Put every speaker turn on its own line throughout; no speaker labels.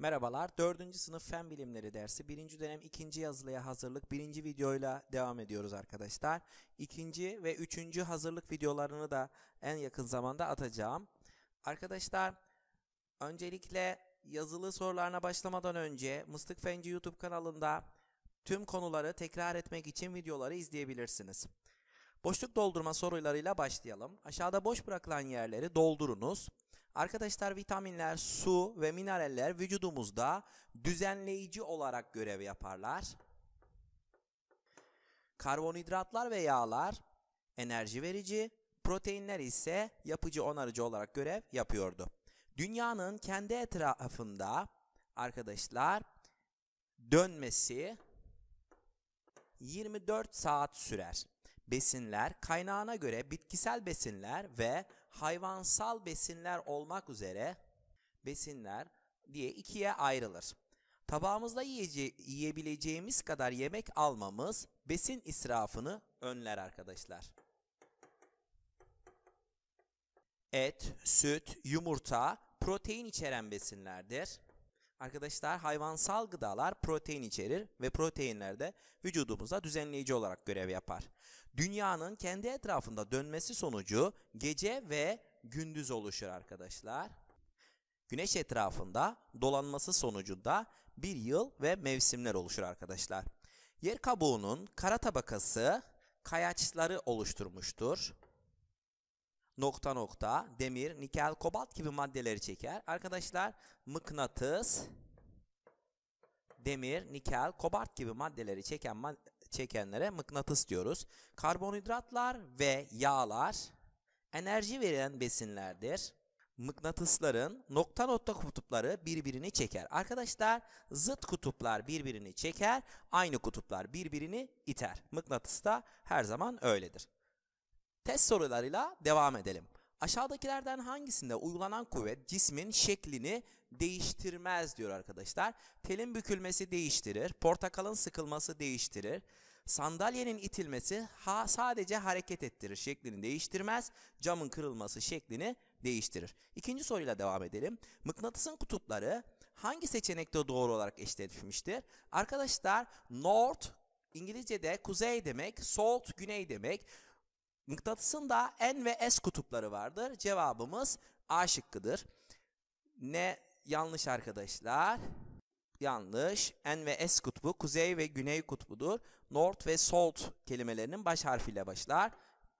Merhabalar, 4. sınıf fen bilimleri dersi 1. dönem 2. yazılıya hazırlık 1. videoyla devam ediyoruz arkadaşlar. 2. ve 3. hazırlık videolarını da en yakın zamanda atacağım. Arkadaşlar, öncelikle yazılı sorularına başlamadan önce Mıstık Fenci YouTube kanalında tüm konuları tekrar etmek için videoları izleyebilirsiniz. Boşluk doldurma sorularıyla başlayalım. Aşağıda boş bırakılan yerleri doldurunuz. Arkadaşlar vitaminler, su ve mineraller vücudumuzda düzenleyici olarak görev yaparlar. Karbonhidratlar ve yağlar enerji verici, proteinler ise yapıcı onarıcı olarak görev yapıyordu. Dünyanın kendi etrafında arkadaşlar dönmesi 24 saat sürer. Besinler kaynağına göre bitkisel besinler ve hayvansal besinler olmak üzere besinler diye ikiye ayrılır. Tabağımızda yiyece- yiyebileceğimiz kadar yemek almamız besin israfını önler arkadaşlar. Et, süt, yumurta protein içeren besinlerdir. Arkadaşlar hayvansal gıdalar protein içerir ve proteinler de vücudumuzda düzenleyici olarak görev yapar dünyanın kendi etrafında dönmesi sonucu gece ve gündüz oluşur arkadaşlar. Güneş etrafında dolanması sonucunda bir yıl ve mevsimler oluşur arkadaşlar. Yer kabuğunun kara tabakası kayaçları oluşturmuştur. Nokta nokta, demir, nikel, kobalt gibi maddeleri çeker. Arkadaşlar mıknatıs, demir, nikel, kobalt gibi maddeleri çeken çekenlere mıknatıs diyoruz. Karbonhidratlar ve yağlar enerji veren besinlerdir. Mıknatısların nokta nokta kutupları birbirini çeker. Arkadaşlar zıt kutuplar birbirini çeker, aynı kutuplar birbirini iter. Mıknatıs da her zaman öyledir. Test sorularıyla devam edelim. Aşağıdakilerden hangisinde uygulanan kuvvet cismin şeklini değiştirmez diyor arkadaşlar. Telin bükülmesi değiştirir, portakalın sıkılması değiştirir, Sandalyenin itilmesi ha sadece hareket ettirir şeklini değiştirmez, camın kırılması şeklini değiştirir. İkinci soruyla devam edelim. Mıknatısın kutupları hangi seçenekte doğru olarak eşleşmiştir? Arkadaşlar north İngilizce'de kuzey demek, south güney demek. Mıknatısın da N ve S kutupları vardır. Cevabımız A şıkkıdır. Ne yanlış arkadaşlar? Yanlış. N ve S kutbu kuzey ve güney kutbudur. North ve South kelimelerinin baş harfiyle başlar.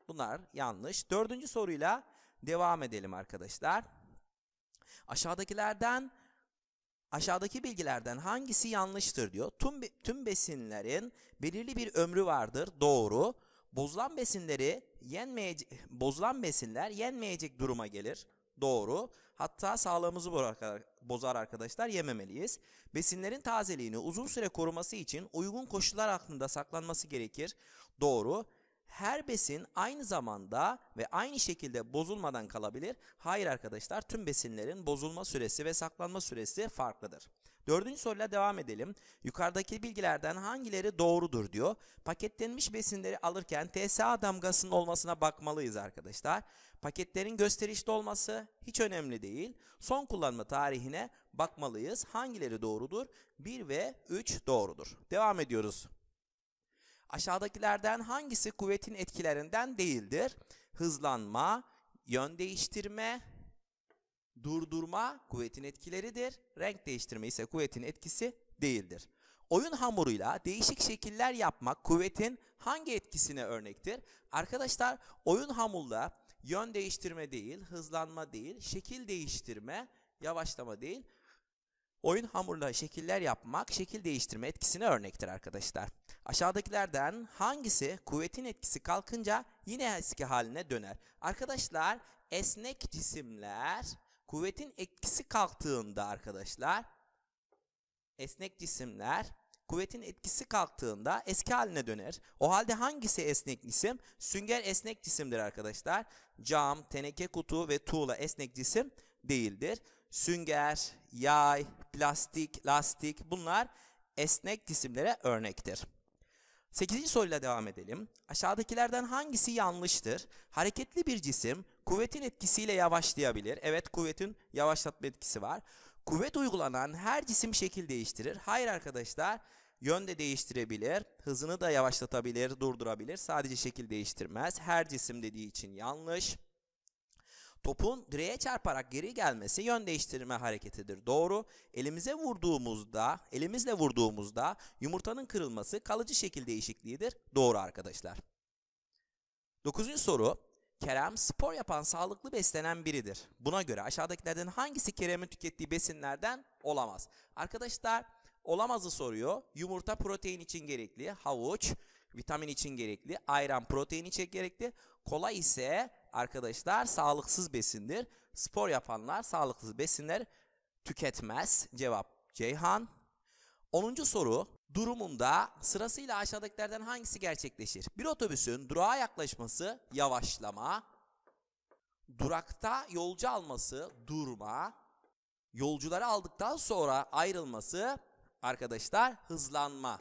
Bunlar yanlış. Dördüncü soruyla devam edelim arkadaşlar. Aşağıdakilerden aşağıdaki bilgilerden hangisi yanlıştır diyor. Tüm, tüm besinlerin belirli bir ömrü vardır. Doğru. Bozulan besinleri yenmeyecek bozulan besinler yenmeyecek duruma gelir. Doğru hatta sağlığımızı bozar arkadaşlar yememeliyiz. Besinlerin tazeliğini uzun süre koruması için uygun koşullar altında saklanması gerekir. Doğru. Her besin aynı zamanda ve aynı şekilde bozulmadan kalabilir. Hayır arkadaşlar tüm besinlerin bozulma süresi ve saklanma süresi farklıdır. Dördüncü soruyla devam edelim. Yukarıdaki bilgilerden hangileri doğrudur diyor. Paketlenmiş besinleri alırken TSA damgasının olmasına bakmalıyız arkadaşlar. Paketlerin gösterişli olması hiç önemli değil. Son kullanma tarihine bakmalıyız. Hangileri doğrudur? 1 ve 3 doğrudur. Devam ediyoruz. Aşağıdakilerden hangisi kuvvetin etkilerinden değildir? Hızlanma, yön değiştirme, durdurma kuvvetin etkileridir. Renk değiştirme ise kuvvetin etkisi değildir. Oyun hamuruyla değişik şekiller yapmak kuvvetin hangi etkisine örnektir? Arkadaşlar oyun hamurla yön değiştirme değil, hızlanma değil, şekil değiştirme, yavaşlama değil. Oyun hamurla şekiller yapmak, şekil değiştirme etkisine örnektir arkadaşlar. Aşağıdakilerden hangisi kuvvetin etkisi kalkınca yine eski haline döner? Arkadaşlar esnek cisimler kuvvetin etkisi kalktığında arkadaşlar esnek cisimler Kuvvetin etkisi kalktığında eski haline döner. O halde hangisi esnek cisim? Sünger esnek cisimdir arkadaşlar. Cam, teneke kutu ve tuğla esnek cisim değildir. Sünger, yay, plastik, lastik bunlar esnek cisimlere örnektir. 8. soruyla devam edelim. Aşağıdakilerden hangisi yanlıştır? Hareketli bir cisim kuvvetin etkisiyle yavaşlayabilir. Evet kuvvetin yavaşlatma etkisi var. Kuvvet uygulanan her cisim şekil değiştirir. Hayır arkadaşlar Yön de değiştirebilir, hızını da yavaşlatabilir, durdurabilir. Sadece şekil değiştirmez. Her cisim dediği için yanlış. Topun direğe çarparak geri gelmesi yön değiştirme hareketidir. Doğru. Elimize vurduğumuzda, elimizle vurduğumuzda yumurtanın kırılması kalıcı şekil değişikliğidir. Doğru arkadaşlar. Dokuzuncu soru. Kerem spor yapan sağlıklı beslenen biridir. Buna göre aşağıdakilerden hangisi Kerem'in tükettiği besinlerden olamaz? Arkadaşlar Olamazı soruyor. Yumurta protein için gerekli, havuç vitamin için gerekli, ayran protein için gerekli. Kola ise arkadaşlar sağlıksız besindir. Spor yapanlar sağlıksız besinler tüketmez. Cevap Ceyhan. 10. soru durumunda sırasıyla aşağıdakilerden hangisi gerçekleşir? Bir otobüsün durağa yaklaşması yavaşlama, durakta yolcu alması durma, yolcuları aldıktan sonra ayrılması arkadaşlar hızlanma.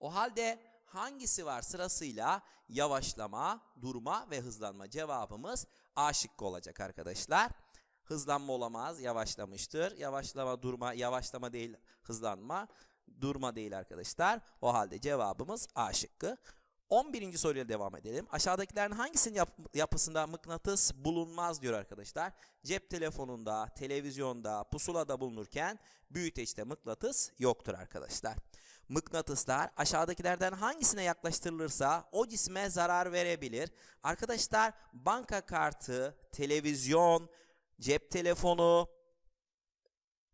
O halde hangisi var sırasıyla yavaşlama, durma ve hızlanma cevabımız A şıkkı olacak arkadaşlar. Hızlanma olamaz, yavaşlamıştır. Yavaşlama, durma, yavaşlama değil, hızlanma, durma değil arkadaşlar. O halde cevabımız A şıkkı. 11. soruyla devam edelim. Aşağıdakilerin hangisinin yap yapısında mıknatıs bulunmaz diyor arkadaşlar. Cep telefonunda, televizyonda, pusulada bulunurken büyüteçte mıknatıs yoktur arkadaşlar. Mıknatıslar aşağıdakilerden hangisine yaklaştırılırsa o cisme zarar verebilir. Arkadaşlar banka kartı, televizyon, cep telefonu,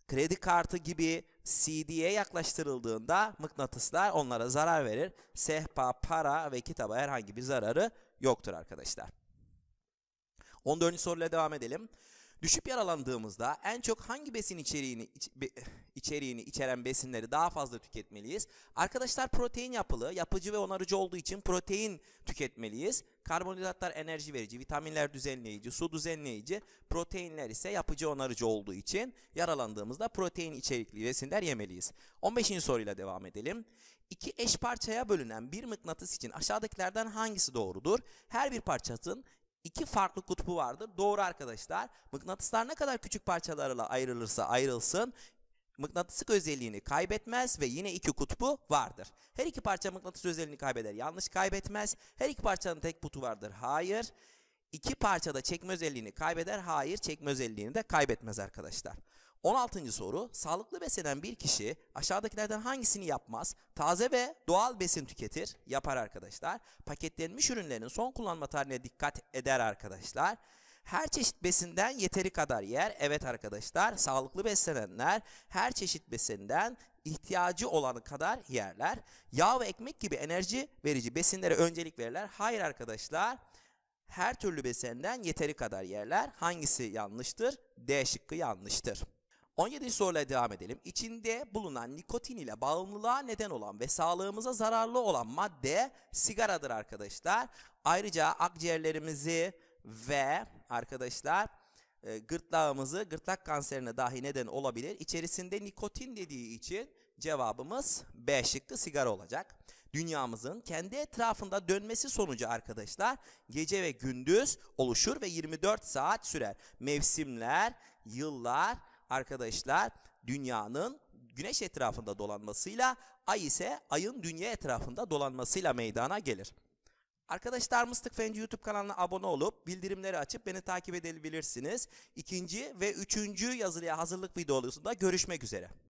kredi kartı gibi CD'ye yaklaştırıldığında mıknatıslar onlara zarar verir. Sehpa, para ve kitaba herhangi bir zararı yoktur arkadaşlar. 14. soruyla devam edelim. Düşüp yaralandığımızda en çok hangi besin içeriğini iç, be, içeriğini içeren besinleri daha fazla tüketmeliyiz? Arkadaşlar protein yapılı, yapıcı ve onarıcı olduğu için protein tüketmeliyiz. Karbonhidratlar enerji verici, vitaminler düzenleyici, su düzenleyici, proteinler ise yapıcı onarıcı olduğu için yaralandığımızda protein içerikli besinler yemeliyiz. 15. soruyla devam edelim. İki eş parçaya bölünen bir mıknatıs için aşağıdakilerden hangisi doğrudur? Her bir parçasının iki farklı kutbu vardır. Doğru arkadaşlar. Mıknatıslar ne kadar küçük parçalarla ayrılırsa ayrılsın mıknatısık özelliğini kaybetmez ve yine iki kutbu vardır. Her iki parça mıknatıs özelliğini kaybeder. Yanlış kaybetmez. Her iki parçanın tek kutu vardır. Hayır. İki da çekme özelliğini kaybeder. Hayır çekme özelliğini de kaybetmez arkadaşlar. 16. soru. Sağlıklı beslenen bir kişi aşağıdakilerden hangisini yapmaz? Taze ve doğal besin tüketir. Yapar arkadaşlar. Paketlenmiş ürünlerin son kullanma tarihine dikkat eder arkadaşlar. Her çeşit besinden yeteri kadar yer. Evet arkadaşlar sağlıklı beslenenler her çeşit besinden ihtiyacı olanı kadar yerler. Yağ ve ekmek gibi enerji verici besinlere öncelik verirler. Hayır arkadaşlar her türlü besinden yeteri kadar yerler. Hangisi yanlıştır? D şıkkı yanlıştır. 17. soruyla devam edelim. İçinde bulunan nikotin ile bağımlılığa neden olan ve sağlığımıza zararlı olan madde sigaradır arkadaşlar. Ayrıca akciğerlerimizi ve arkadaşlar e, gırtlağımızı gırtlak kanserine dahi neden olabilir. İçerisinde nikotin dediği için cevabımız B şıkkı sigara olacak. Dünyamızın kendi etrafında dönmesi sonucu arkadaşlar gece ve gündüz oluşur ve 24 saat sürer. Mevsimler, yıllar arkadaşlar dünyanın güneş etrafında dolanmasıyla ay ise ayın dünya etrafında dolanmasıyla meydana gelir. Arkadaşlar Mıstık Fenci YouTube kanalına abone olup bildirimleri açıp beni takip edebilirsiniz. İkinci ve üçüncü yazılıya hazırlık videosunda görüşmek üzere.